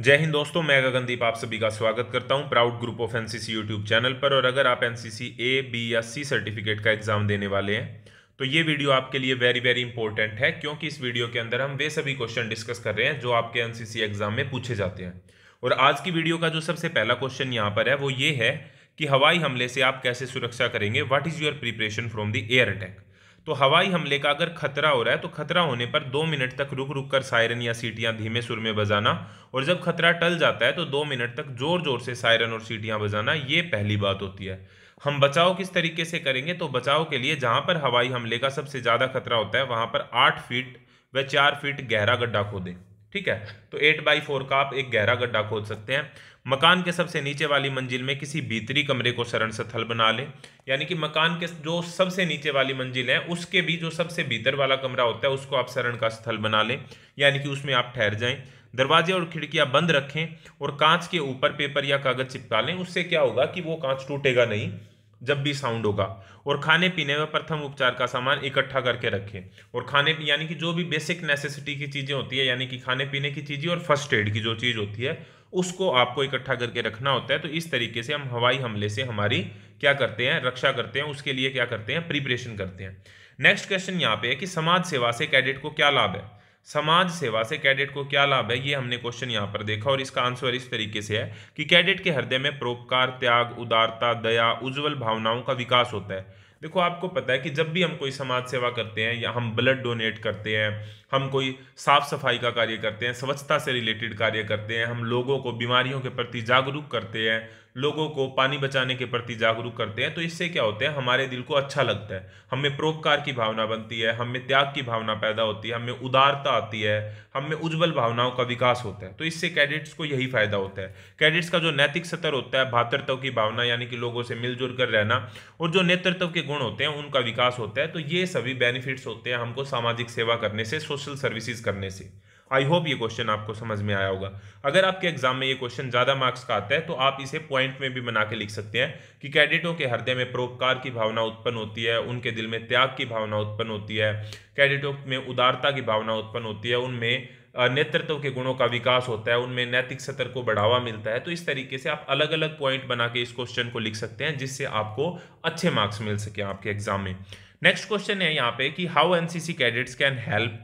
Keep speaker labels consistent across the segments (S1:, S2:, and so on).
S1: जय हिंद दोस्तों मैं गगनदीप आप सभी का स्वागत करता हूं proud group of NCC YouTube channel पर और अगर आप एनसीसी ए बी या सी सर्टिफिकेट का एग्जाम देने वाले हैं तो ये वीडियो आपके लिए वेरी वेरी इंपॉर्टेंट है क्योंकि इस वीडियो के अंदर हम वे सभी क्वेश्चन डिस्कस कर रहे हैं जो आपके एन एग्जाम में पूछे जाते हैं और आज की वीडियो का जो सबसे पहला क्वेश्चन यहाँ पर है वो ये है कि हवाई हमले से आप कैसे सुरक्षा करेंगे what is your preparation from the air attack तो हवाई हमले का अगर खतरा हो रहा है तो खतरा होने पर दो मिनट तक रुक रुक कर सायरन या सीटियां धीमे सुर में बजाना और जब खतरा टल जाता है तो दो मिनट तक जोर जोर से सायरन और सीटियां बजाना ये पहली बात होती है हम बचाव किस तरीके से करेंगे तो बचाव के लिए जहाँ पर हवाई हमले का सबसे ज़्यादा खतरा होता है वहाँ पर आठ फीट व चार फीट गहरा गड्ढा खोदें ठीक है तो एट बाई फोर का आप एक गहरा गड्ढा खोद सकते हैं मकान के सबसे नीचे वाली मंजिल में किसी भीतरी कमरे को शरण स्थल बना लें यानी कि मकान के जो सबसे नीचे वाली मंजिल है उसके भी जो सबसे भीतर वाला कमरा होता है उसको आप शरण का स्थल बना लें यानी कि उसमें आप ठहर जाएं दरवाजे और खिड़कियां बंद रखें और कांच के ऊपर पेपर या कागज चिपका लें उससे क्या होगा कि वो कांच टूटेगा नहीं जब भी साउंड होगा और खाने पीने में प्रथम उपचार का सामान इकट्ठा करके रखें और खाने यानी कि जो भी बेसिक नेसेसिटी की चीज़ें होती है यानी कि खाने पीने की चीज़ें और फर्स्ट एड की जो चीज़ होती है उसको आपको इकट्ठा करके रखना होता है तो इस तरीके से हम हवाई हमले से हमारी क्या करते हैं रक्षा करते हैं उसके लिए क्या करते हैं प्रिपरेशन करते हैं नेक्स्ट क्वेश्चन यहाँ पे है कि समाज सेवा से कैडेट को क्या लाभ है समाज सेवा से कैडेट को क्या लाभ है ये हमने क्वेश्चन यहाँ पर देखा और इसका आंसर इस तरीके से है कि कैडेट के हृदय में परोपकार त्याग उदारता दया उज्जवल भावनाओं का विकास होता है देखो आपको पता है कि जब भी हम कोई समाज सेवा करते हैं या हम ब्लड डोनेट करते हैं हम कोई साफ सफाई का कार्य करते हैं स्वच्छता से रिलेटेड कार्य करते हैं हम लोगों को बीमारियों के प्रति जागरूक करते हैं लोगों को पानी बचाने के प्रति जागरूक करते हैं तो इससे क्या होता है हमारे दिल को अच्छा लगता है हमें परोपकार की भावना बनती है हमें त्याग की भावना पैदा होती है हमें उदारता आती है हमें उज्जवल भावनाओं का विकास होता है तो इससे कैडेट्स को यही फायदा होता है कैडेट्स का जो नैतिक सतर होता है भातृत्व की भावना यानी कि लोगों से मिलजुल कर रहना और जो नेतृत्व के गुण होते हैं उनका विकास होता है तो ये सभी बेनिफिट्स होते हैं हमको सामाजिक सेवा करने से सोशल सर्विसेज करने से आई होप ये क्वेश्चन आपको समझ में आया होगा अगर आपके एग्जाम में ये क्वेश्चन ज़्यादा मार्क्स का आता है तो आप इसे पॉइंट में भी बना के लिख सकते हैं कि कैडेटों के हृदय में परोपकार की भावना उत्पन्न होती है उनके दिल में त्याग की भावना उत्पन्न होती है कैडेटों में उदारता की भावना उत्पन्न होती है उनमें नेतृत्व के गुणों का विकास होता है उनमें नैतिक सतर को बढ़ावा मिलता है तो इस तरीके से आप अलग अलग पॉइंट बना के इस क्वेश्चन को लिख सकते हैं जिससे आपको अच्छे मार्क्स मिल सके आपके एग्जाम में नेक्स्ट क्वेश्चन है यहाँ पे कि how NCC cadets can help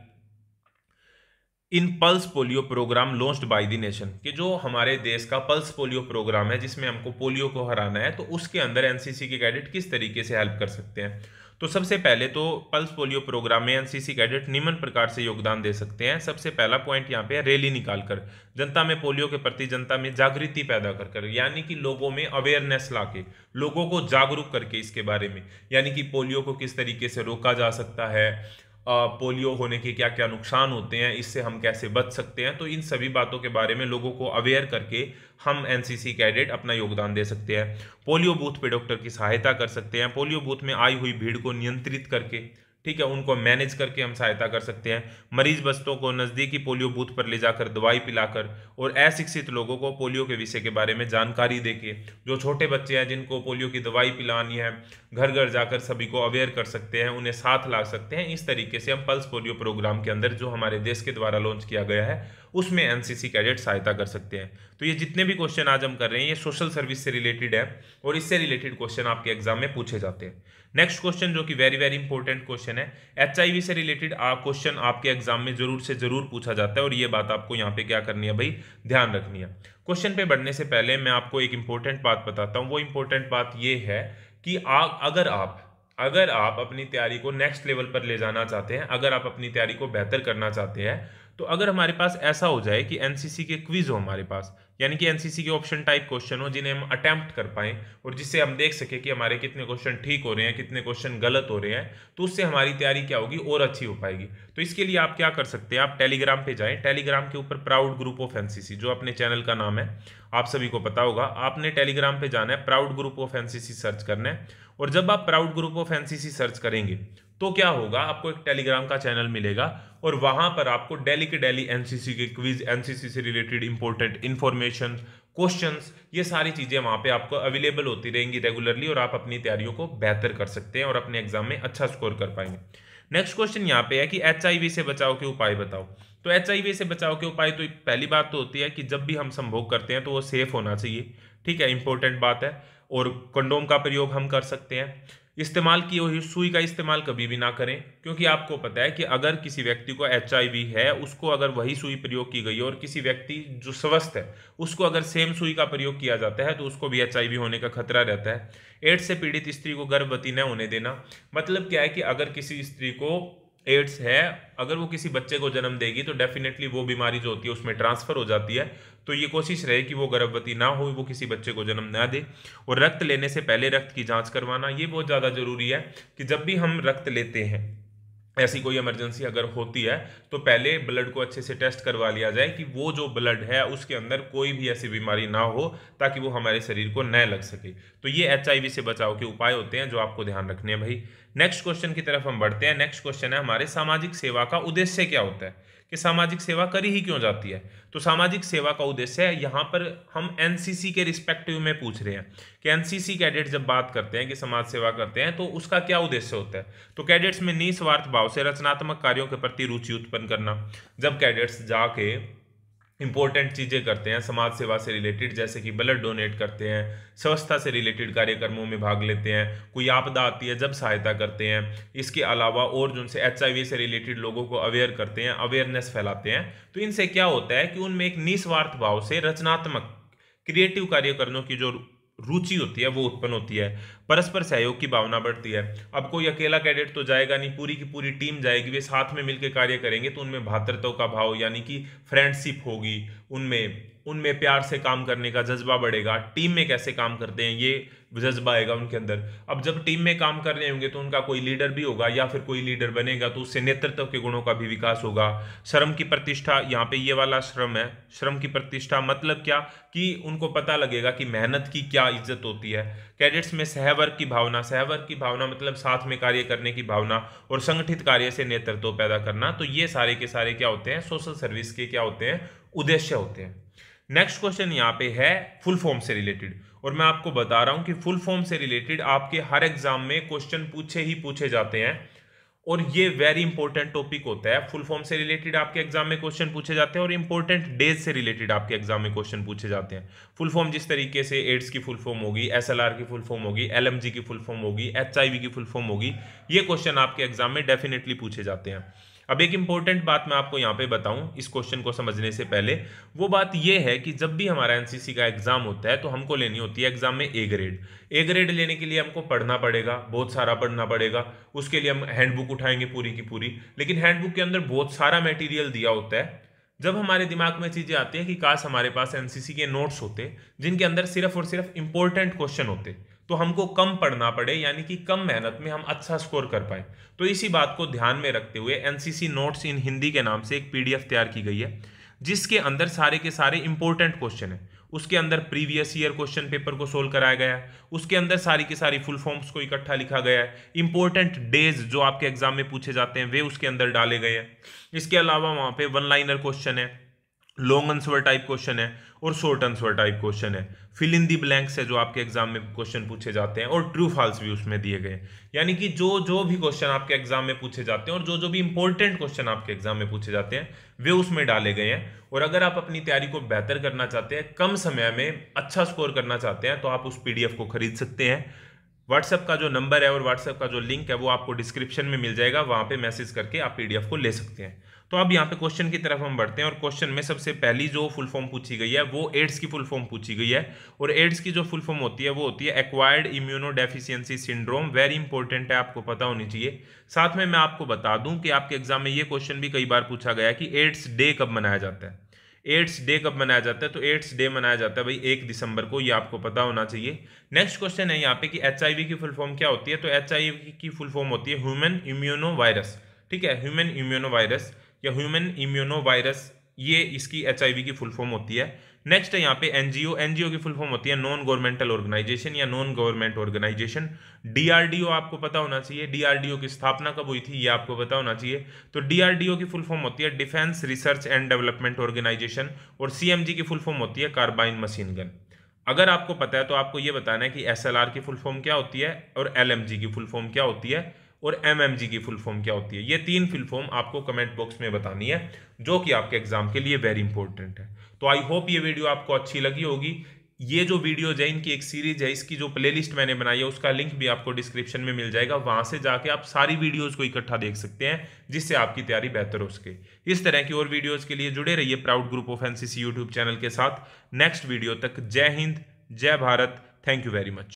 S1: in pulse polio programme launched by the nation कि जो हमारे देश का पल्स पोलियो प्रोग्राम है जिसमें हमको पोलियो को हराना है तो उसके अंदर एनसीसी के कैडेट किस तरीके से हेल्प कर सकते हैं तो सबसे पहले तो पल्स पोलियो प्रोग्राम में एनसीसी कैडेट निम्न प्रकार से योगदान दे सकते हैं सबसे पहला पॉइंट यहाँ पे है रैली निकाल कर जनता में पोलियो के प्रति जनता में जागृति पैदा कर कर यानी कि लोगों में अवेयरनेस ला के लोगों को जागरूक करके इसके बारे में यानी कि पोलियो को किस तरीके से रोका जा सकता है पोलियो होने के क्या क्या नुकसान होते हैं इससे हम कैसे बच सकते हैं तो इन सभी बातों के बारे में लोगों को अवेयर करके हम एनसीसी कैडेट अपना योगदान दे सकते हैं पोलियो बूथ पे डॉक्टर की सहायता कर सकते हैं पोलियो बूथ में आई हुई भीड़ को नियंत्रित करके ठीक है उनको मैनेज करके हम सहायता कर सकते हैं मरीज बस्तों को नज़दीकी पोलियो बूथ पर ले जाकर दवाई पिलाकर और अशिक्षित लोगों को पोलियो के विषय के बारे में जानकारी देके जो छोटे बच्चे हैं जिनको पोलियो की दवाई पिलानी है घर घर जाकर सभी को अवेयर कर सकते हैं उन्हें साथ ला सकते हैं इस तरीके से हम पल्स पोलियो प्रोग्राम के अंदर जो हमारे देश के द्वारा लॉन्च किया गया है उसमें एन सी कैडेट सहायता कर सकते हैं तो ये जितने भी क्वेश्चन आज हम कर रहे हैं ये सोशल सर्विस से रिलेटेड है और इससे रिलेटेड क्वेश्चन आपके एग्जाम में पूछे जाते हैं नेक्स्ट क्वेश्चन जो कि वेरी वेरी इंपॉर्टेंट क्वेश्चन है एच से रिलेटेड क्वेश्चन आपके एग्जाम में जरूर से जरूर पूछा जाता है और ये बात आपको यहाँ पे क्या करनी है भाई ध्यान रखनी है क्वेश्चन पे बढ़ने से पहले मैं आपको एक इंपॉर्टेंट बात बताता हूँ वो इंपॉर्टेंट बात ये है कि आ, अगर आप अगर आप अपनी तैयारी को नेक्स्ट लेवल पर ले जाना चाहते हैं अगर आप अपनी तैयारी को बेहतर करना चाहते हैं तो अगर हमारे पास ऐसा हो जाए कि एनसीसी के क्विज हो हमारे पास यानी कि एनसीसी के ऑप्शन टाइप क्वेश्चन हो जिन्हें हम अटैम्प्ट कर पाएँ और जिससे हम देख सकें कि हमारे कितने क्वेश्चन ठीक हो रहे हैं कितने क्वेश्चन गलत हो रहे हैं तो उससे हमारी तैयारी क्या होगी और अच्छी हो पाएगी तो इसके लिए आप क्या कर सकते हैं आप टेलीग्राम पे जाएं टेलीग्राम के ऊपर प्राउड ग्रुप ऑफ एनसीसी जो अपने चैनल का नाम है आप सभी को पता होगा आपने टेलीग्राम पर जाना है proud group of NCC search करना है और जब आप proud group of NCC search करेंगे तो क्या होगा आपको एक टेलीग्राम का चैनल मिलेगा और वहाँ पर आपको डेली के डेली एनसीसी के क्विज एनसीसी से रिलेटेड इंपॉर्टेंट इन्फॉर्मेशन क्वेश्चंस ये सारी चीज़ें वहाँ पे आपको अवेलेबल होती रहेंगी रेगुलरली और आप अपनी तैयारियों को बेहतर कर सकते हैं और अपने एग्जाम में अच्छा स्कोर कर पाएंगे नेक्स्ट क्वेश्चन यहाँ पे है कि एच से बचाव के उपाय बताओ तो एच से बचाव के उपाय तो पहली बात तो होती है कि जब भी हम संभोग करते हैं तो वो सेफ होना चाहिए ठीक है इंपॉर्टेंट बात है और कंडोम का प्रयोग हम कर सकते हैं इस्तेमाल की हुई सुई का इस्तेमाल कभी भी ना करें क्योंकि आपको पता है कि अगर किसी व्यक्ति को एच है उसको अगर वही सुई प्रयोग की गई और किसी व्यक्ति जो स्वस्थ है उसको अगर सेम सुई का प्रयोग किया जाता है तो उसको भी एच होने का खतरा रहता है एड्स से पीड़ित स्त्री को गर्भवती न होने देना मतलब क्या है कि अगर किसी स्त्री को एड्स है अगर वो किसी बच्चे को जन्म देगी तो डेफिनेटली वो बीमारी जो होती है उसमें ट्रांसफ़र हो जाती है तो ये कोशिश रहे कि वो गर्भवती ना हो वो किसी बच्चे को जन्म ना दे और रक्त लेने से पहले रक्त की जांच करवाना ये बहुत ज़्यादा ज़रूरी है कि जब भी हम रक्त लेते हैं ऐसी कोई इमरजेंसी अगर होती है तो पहले ब्लड को अच्छे से टेस्ट करवा लिया जाए कि वो जो ब्लड है उसके अंदर कोई भी ऐसी बीमारी ना हो ताकि वो हमारे शरीर को न लग सके तो ये एच से बचाव के उपाय होते हैं जो आपको ध्यान रखने हैं भाई नेक्स्ट क्वेश्चन की तरफ हम बढ़ते हैं नेक्स्ट क्वेश्चन है हमारे सामाजिक सेवा का उद्देश्य क्या होता है कि सामाजिक सेवा करी ही क्यों जाती है तो सामाजिक सेवा का उद्देश्य है यहाँ पर हम एनसीसी के रिस्पेक्टिव में पूछ रहे हैं कि एनसीसी कैडेट जब बात करते हैं कि समाज सेवा करते हैं तो उसका क्या उद्देश्य होता है तो कैडेट्स में निस्वार्थ भाव से रचनात्मक कार्यों के प्रति रुचि उत्पन्न करना जब कैडेट्स जाके इंपॉर्टेंट चीज़ें करते हैं समाज सेवा से रिलेटेड जैसे कि ब्लड डोनेट करते हैं स्वच्छता से रिलेटेड कार्यक्रमों में भाग लेते हैं कोई आपदा आती है जब सहायता करते हैं इसके अलावा और जो उनसे एच से रिलेटेड लोगों को अवेयर करते हैं अवेयरनेस फैलाते हैं तो इनसे क्या होता है कि उनमें एक निस्वार्थ भाव से रचनात्मक क्रिएटिव कार्य करने की जो रुचि होती है वो उत्पन्न होती है परस्पर सहयोग की भावना बढ़ती है अब कोई अकेला कैडेट तो जाएगा नहीं पूरी की पूरी टीम जाएगी वे साथ में मिलकर कार्य करेंगे तो उनमें भातृत्व का भाव यानी कि फ्रेंडशिप होगी उनमें उनमें प्यार से काम करने का जज्बा बढ़ेगा टीम में कैसे काम करते हैं ये जज्बा आएगा उनके अंदर अब जब टीम में काम कर रहे होंगे तो उनका कोई लीडर भी होगा या फिर कोई लीडर बनेगा तो उससे नेतृत्व के गुणों का भी विकास होगा श्रम की प्रतिष्ठा यहाँ पे ये वाला श्रम है श्रम की प्रतिष्ठा मतलब क्या कि उनको पता लगेगा कि मेहनत की क्या इज्जत होती है कैडेट्स में सहवर्ग की भावना सहवर्ग की भावना मतलब साथ में कार्य करने की भावना और संगठित कार्य से नेतृत्व पैदा करना तो ये सारे के सारे क्या होते हैं सोशल सर्विस के क्या होते हैं उद्देश्य होते हैं नेक्स्ट क्वेश्चन यहाँ पे है फुल फॉर्म से रिलेटेड और मैं आपको बता रहा हूँ कि फुल फॉर्म से रिलेटेड आपके हर एग्जाम में क्वेश्चन पूछे ही पूछे जाते हैं और ये वेरी इंपॉर्टेंट टॉपिक होता है फुल फॉर्म से रिलेटेड आपके एग्जाम में क्वेश्चन पूछे जाते हैं और इंपॉर्टेंट डेज से रिलेटेड आपके एग्जाम में क्वेश्चन पूछे जाते हैं फुल फॉर्म जिस तरीके से एड्स की फुल फॉर्म होगी एसएलआर की फुल फॉर्म होगी एलएमजी की फुल फॉर्म होगी एचआईवी की फुल फॉर्म होगी ये क्वेश्चन आपके एग्जाम में डेफिनेटली पूछे जाते हैं अब एक इंपॉर्टेंट बात मैं आपको यहाँ पे बताऊँ इस क्वेश्चन को समझने से पहले वो बात ये है कि जब भी हमारा एनसीसी का एग्ज़ाम होता है तो हमको लेनी होती है एग्ज़ाम में ए ग्रेड ए ग्रेड लेने के लिए हमको पढ़ना पड़ेगा बहुत सारा पढ़ना पड़ेगा उसके लिए हम हैंडबुक उठाएंगे पूरी की पूरी लेकिन हैंडबुक के अंदर बहुत सारा मेटीरियल दिया होता है जब हमारे दिमाग में चीज़ें आती हैं कि काश हमारे पास एनसीसी के नोट्स होते जिनके अंदर सिर्फ और सिर्फ इम्पोर्टेंट क्वेश्चन होते तो हमको कम पढ़ना पड़े यानी कि कम मेहनत में हम अच्छा स्कोर कर पाए तो इसी बात को ध्यान में रखते हुए एनसीसी नोट्स इन हिंदी के नाम से एक पीडीएफ तैयार की गई है जिसके अंदर सारे के सारे इंपॉर्टेंट क्वेश्चन है उसके अंदर प्रीवियस ईयर क्वेश्चन पेपर को सोल्व कराया गया है उसके अंदर सारी की सारी फुल फॉर्म्स को इकट्ठा लिखा गया है इंपॉर्टेंट डेज जो आपके एग्जाम में पूछे जाते हैं वे उसके अंदर डाले गए हैं इसके अलावा वहाँ पे वन लाइनर क्वेश्चन है लॉन्ग आंसर टाइप क्वेश्चन है और शॉर्ट आंसर टाइप क्वेश्चन है फिल इन दी ब्लैंक्स है जो आपके एग्जाम में क्वेश्चन पूछे जाते हैं और ट्रू फॉल्स भी उसमें दिए गए यानी कि जो जो भी क्वेश्चन आपके एग्जाम में पूछे जाते हैं और जो जो भी इंपॉर्टेंट क्वेश्चन आपके एग्जाम में पूछे जाते हैं वे उसमें डाले गए हैं और अगर आप अपनी तैयारी को बेहतर करना चाहते हैं कम समय में अच्छा स्कोर करना चाहते हैं तो आप उस पीडीएफ को खरीद सकते हैं व्हाट्सएप का जो नंबर है और व्हाट्सएप का जो लिंक है वो आपको डिस्क्रिप्शन में मिल जाएगा वहाँ पर मैसेज करके आप पीडीएफ को ले सकते हैं तो अब यहाँ पे क्वेश्चन की तरफ हम बढ़ते हैं और क्वेश्चन में सबसे पहली जो फुल फॉर्म पूछी गई है वो एड्स की फुल फॉर्म पूछी गई है और एड्स की जो फुल फॉर्म होती है वो होती है acquired immunodeficiency syndrome very important है आपको पता होनी चाहिए साथ में मैं आपको बता दूं कि आपके एग्जाम में ये क्वेश्चन भी कई बार पूछा गया कि एड्स डे कब मनाया जाता है एड्स डे कब मनाया जाता है तो एड्स डे मनाया जाता है भाई एक दिसंबर को ये आपको पता होना चाहिए नेक्स्ट क्वेश्चन है यहाँ पे कि एच की फुल फॉर्म क्या होती है तो एच की फुल फॉर्म होती है ह्यूमन इम्यूनो वायरस ठीक है ह्यूमन इम्यूनो वायरस या ह्यूमन इम्यूनो वायरस ये इसकी एच की फुल फॉर्म होती है नेक्स्ट है यहाँ पे एनजीओ एनजीओ की फुल फॉर्म होती है नॉन गवर्नमेंटल ऑर्गेनाइजेशन या नॉन गवर्नमेंट ऑर्गेनाइजेशन डीआरडीओ आपको पता होना चाहिए डीआरडीओ की स्थापना कब हुई थी ये आपको पता होना चाहिए तो डीआरडीओ की फुल फॉर्म होती है defence research and development organisation और जी की फुल फॉर्म होती है कार्बाइन मशीन गन अगर आपको पता है तो आपको ये बताना है कि एस की फुल फॉर्म क्या होती है और एल की फुल फॉर्म क्या होती है और एम एम जी की फुल फॉर्म क्या होती है ये तीन फुल फॉर्म आपको कमेंट बॉक्स में बतानी है जो कि आपके एग्जाम के लिए वेरी इंपॉर्टेंट है तो आई होप ये वीडियो आपको अच्छी लगी होगी ये जो वीडियोज है इनकी एक सीरीज है इसकी जो प्लेलिस्ट मैंने बनाई है उसका लिंक भी आपको डिस्क्रिप्शन में मिल जाएगा वहां से जाके आप सारी वीडियोज को इकट्ठा देख सकते हैं जिससे आपकी तैयारी बेहतर हो सके इस तरह की और वीडियोज के लिए जुड़े रहिए proud group of NCC YouTube channel के साथ नेक्स्ट वीडियो तक जय हिंद जय Bharat thank you very much